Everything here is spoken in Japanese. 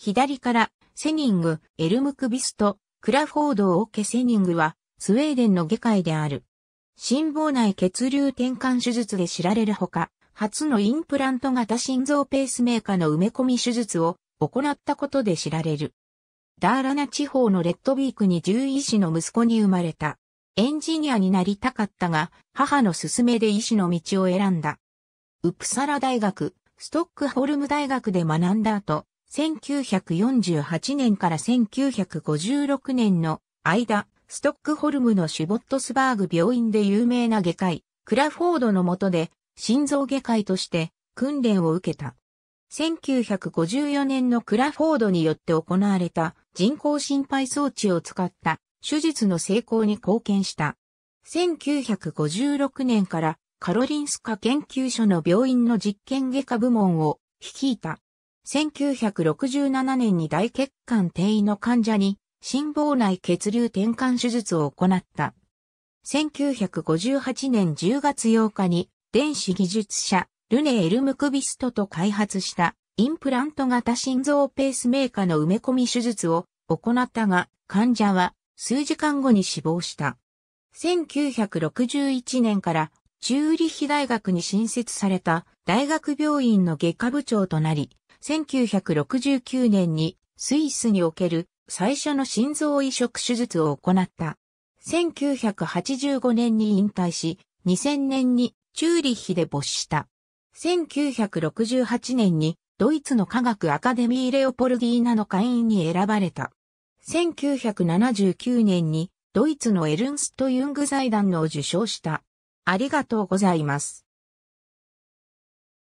左から、セニング、エルムクビスト、クラフォード・オーケ・セニングは、スウェーデンの外科医である。心房内血流転換手術で知られるほか、初のインプラント型心臓ペースメーカーの埋め込み手術を行ったことで知られる。ダーラナ地方のレッドビークに獣医師の息子に生まれた。エンジニアになりたかったが、母の勧めで医師の道を選んだ。ウプサラ大学、ストックホルム大学で学んだ後、1948年から1956年の間、ストックホルムのシュボットスバーグ病院で有名な外科医、クラフォードの下で心臓外科医として訓練を受けた。1954年のクラフォードによって行われた人工心肺装置を使った手術の成功に貢献した。1956年からカロリンスカ研究所の病院の実験外科部門を率いた。1967年に大血管転位の患者に心房内血流転換手術を行った。1958年10月8日に電子技術者ルネ・エルムクビストと開発したインプラント型心臓ペースメーカーの埋め込み手術を行ったが患者は数時間後に死亡した。1961年からチューリヒ大学に新設された大学病院の外科部長となり、1969年にスイスにおける最初の心臓移植手術を行った。1985年に引退し、2000年にチューリッヒで没した。1968年にドイツの科学アカデミーレオポルディーナの会員に選ばれた。1979年にドイツのエルンスト・ユング財団の受賞した。ありがとうございます。